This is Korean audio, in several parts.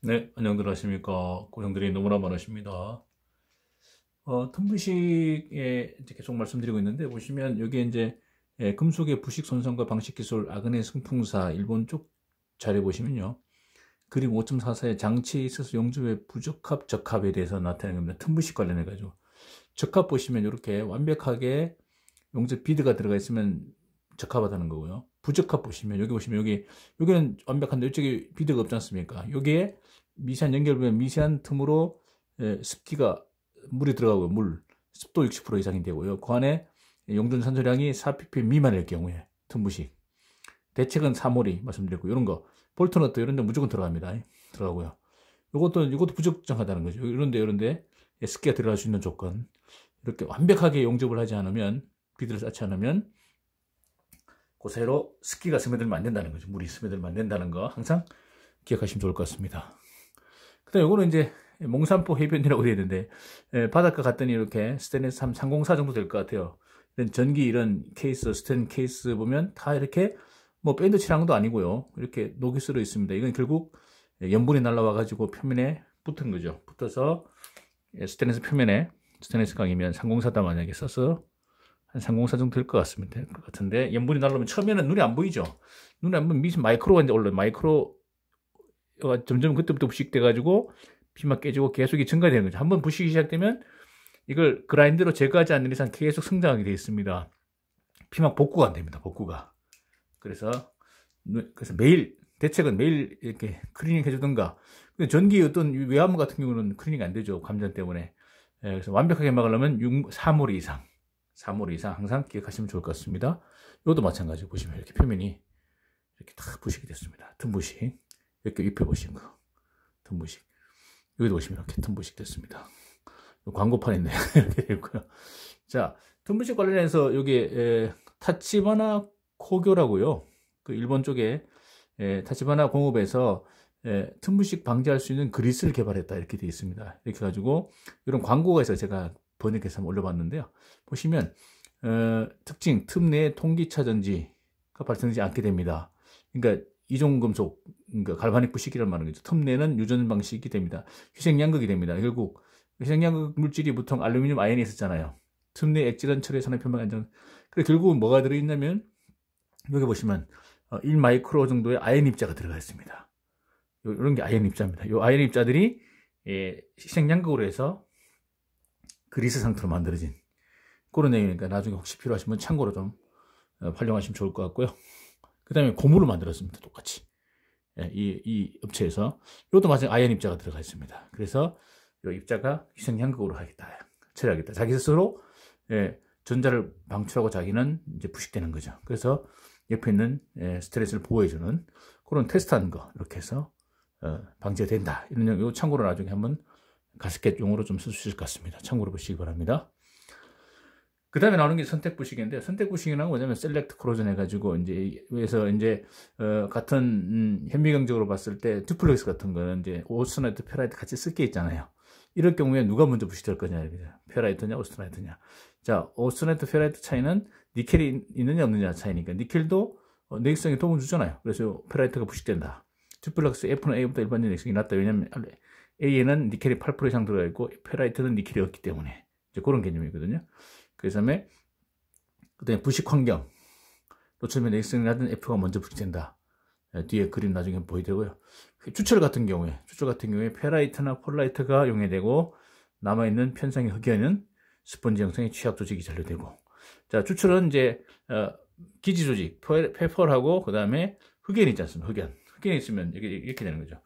네, 안녕들 하십니까. 고생들이 너무나 많으십니다. 어, 텅부식에 계속 말씀드리고 있는데, 보시면 여기 이제 예, 금속의 부식 손상과 방식 기술, 아그네 승풍사, 일본 쪽 자료 보시면요. 그림 5.44의 장치에 있어서 용접의 부적합, 적합에 대해서 나타내는 겁니다. 틈부식 관련해가지고. 적합 보시면 이렇게 완벽하게 용접 비드가 들어가 있으면 적합하다는 거고요. 부적합 보시면, 여기 보시면 여기, 여기는 완벽한데 이쪽에 비드가 없지 않습니까? 여기에 미세한 연결부면 미세한 틈으로 예, 습기가 물이 들어가고요. 물 습도 60% 이상이 되고요. 그 안에 용존 산소량이 4ppm 미만일 경우에 틈부식. 대책은 사모리 말씀드렸고 이런 거 볼트너트 이런 데 무조건 들어갑니다. 들어가고요. 이것도 이것도 부적정하다는 거죠. 이런데 이런데 습기가 들어갈 수 있는 조건 이렇게 완벽하게 용접을 하지 않으면 비드를 쌓지 않으면 고사로 습기가 스며들면 안 된다는 거죠. 물이 스며들면 안 된다는 거 항상 기억하시면 좋을 것 같습니다. 그다음 요거는 이제 몽산포 해변이라고 되어 있는데 예, 바닷가 갔더니 이렇게 스테인리스 3 304 정도 될 것 같아요. 이런 전기 이런 케이스 스텐 케이스 보면 다 이렇게 뭐 밴드 칠한 것도 아니고요. 이렇게 녹이 쓸어 있습니다. 이건 결국 염분이 날라와 가지고 표면에 붙은 거죠. 붙어서 예, 스테인리스 표면에 스테인리스 강이면 304다 만약에 써서 한 304 정도 될 것 같습니다. 될것 같은데 염분이 날라오면 처음에는 눈이 안 보이죠. 눈에 안보 미친 마이크로가 이제 올라 마이크로 어, 점점 그때부터 부식돼가지고 피막 깨지고 계속 이 증가되는 거죠. 한번 부식이 시작되면 이걸 그라인드로 제거하지 않는 이상 계속 성장하게 되어 있습니다. 피막 복구가 안 됩니다. 복구가. 그래서 그래서 매일 대책은 매일 이렇게 클리닝 해주든가. 근데 전기 어떤 외화암 같은 경우는 클리닝 안 되죠. 감전 때문에. 예, 그래서 완벽하게 막으려면 3월 이상, 3월 이상 항상 기억하시면 좋을 것 같습니다. 이것도 마찬가지 보시면 이렇게 표면이 이렇게 다 부식이 됐습니다. 등 부식. 이렇게 입혀보신 거. 틈부식. 여기도 보시면 이렇게 틈부식 됐습니다. 광고판인데, 이렇게 되고요. 자, 틈부식 관련해서 여기, 에, 타치바나 코교라고요. 그 일본 쪽에, 에, 타치바나 공업에서 에, 틈부식 방지할 수 있는 그릿을 개발했다 이렇게 되어 있습니다. 이렇게 해 가지고 이런 광고가 있어서 제가 번역해서 한번 올려봤는데요. 보시면 어, 특징 틈 내에 통기차 전지가 발생되지 않게 됩니다. 그러니까 이종금속, 그러니까 갈바닉 부식이라는 말은 거죠. 텀내는 유전 방식이 됩니다. 희생양극이 됩니다. 결국 희생양극 물질이 보통 알루미늄 아연이 있었잖아요. 틈내 액질은 철의 산업 편막 안전. 그래 결국은 뭐가 들어있냐면 여기 보시면 1마이크로 어, 정도의 아연 입자가 들어가 있습니다. 요, 이런 게 아연 입자입니다. 요 아연 입자들이 예, 희생양극으로 해서 그리스 상태로 만들어진 그런 내용이니까 나중에 혹시 필요하시면 참고로 좀 어, 활용하시면 좋을 것 같고요. 그 다음에 고무를 만들었습니다. 똑같이. 예, 이, 이 업체에서. 이것도 마찬가지 로 아연 입자가 들어가 있습니다. 그래서 이 입자가 희생양극으로 하겠다. 처리하겠다. 자기 스스로, 예, 전자를 방출하고 자기는 이제 부식되는 거죠. 그래서 옆에 있는 예, 스트레스를 보호해주는 그런 테스트하는 거, 이렇게 해서, 어, 방가된다 이런, 요 참고로 나중에 한번 가스켓 용어로 좀 쓸 수 있을 것 같습니다. 참고로 보시기 바랍니다. 그 다음에 나오는 게 선택 부식인데, 선택 부식이란 뭐냐면 셀렉트 크로전 해가지고, 이제, 그래서 이제, 어, 같은, 음, 현미경적으로 봤을 때, 듀플렉스 같은 거는 이제, 오스트라이트 페라이트 같이 쓸 게 있잖아요. 이럴 경우에 누가 먼저 부식될 거냐, 이거죠. 페라이트냐, 오스트라이트냐 자, 오스트라이트 페라이트 차이는 니켈이 있느냐, 없느냐 차이니까, 니켈도 어, 내기성에 도움을 주잖아요. 그래서 페라이트가 부식된다. 듀플렉스 F는 A보다 일반적인 내기성이 낫다. 왜냐면, A에는 니켈이 8% 이상 들어가 있고, 페라이트는 니켈이 없기 때문에. 이제 그런 개념이거든요. 그 다음에 그다음에 부식 환경 노출면 X라든 F가 먼저 부식된다. 네, 뒤에 그림 나중에 보이되고요. 그 추철 같은 경우에 추철 같은 경우에 페라이트나 폴라이트가 용해되고 남아있는 편상의 흑연은 스펀지 형성의 취약 조직이 잔류되고 자 추철은 이제 어, 기지 조직 페퍼하고그 다음에 흑연이 있지 않습니까? 흑연 흑연이 있으면 이렇게, 이렇게 되는 거죠.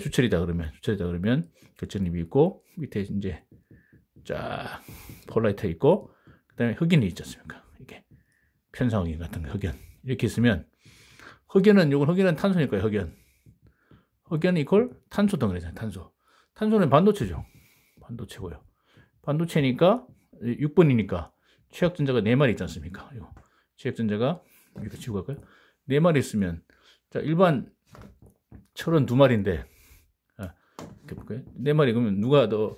추철이다 그러면 추철이다 그러면 결정립이 그 있고 밑에 이제 자 폴라이트 있고 그 다음에 흑인이 있지 않습니까? 그러니까 이게 편성흑인 같은 거, 흑연. 이렇게 있으면 흑연은, 이건 흑연은 탄소니까요, 흑연. 흑연 이퀄 탄소 덩어리잖아요, 탄소. 탄소는 반도체죠. 반도체고요. 반도체니까 6번이니까 최약전자가 네마리 있지 않습니까? 최약전자가 이렇게 치고 갈까요? 4마리 있으면 자 일반 철은 2마리인데 아, 이렇게 볼까요? 4마리 그러면 누가 더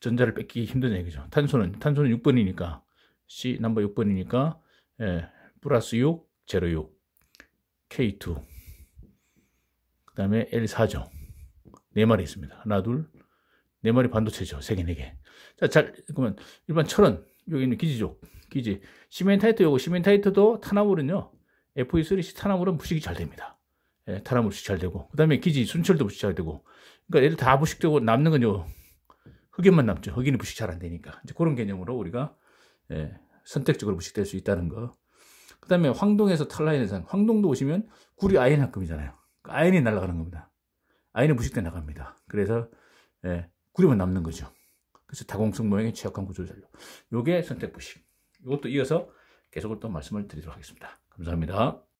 전자를 뺏기 힘드냐 이거죠. 탄소는 탄소는 6번이니까 C 넘버 6번이니까 예, 플러스 6, 제로 6 K2 그 다음에 L4죠. 네 마리 있습니다. 하나, 둘, 네 마리 반도체죠. 세 개, 네 개. 자, 잘, 그러면 일반 철은, 여기 있는 기지죠. 기지. 시멘타이트, 요거 시멘타이트도 타나물은요, FE3C 타나물은 부식이 잘 됩니다. 예, 타나물 부식 잘 되고. 그 다음에 기지, 순철도 부식 잘 되고. 그러니까 얘들 다 부식되고 남는 건 요, 흑연만 남죠. 흑연이 부식 잘 안 되니까. 이제 그런 개념으로 우리가 예, 선택적으로 부식될 수 있다는 거. 그 다음에 황동에서 탈라인 현상. 황동도 오시면 구리 아연 합금이잖아요. 그러니까 아연이 날아가는 겁니다. 아연이 부식돼 나갑니다. 그래서 예, 구리만 남는 거죠. 그래서 다공성 모형의 취약한 구조를 살려. 요게 선택 부식. 이것도 이어서 계속 을또 말씀을 드리도록 하겠습니다. 감사합니다.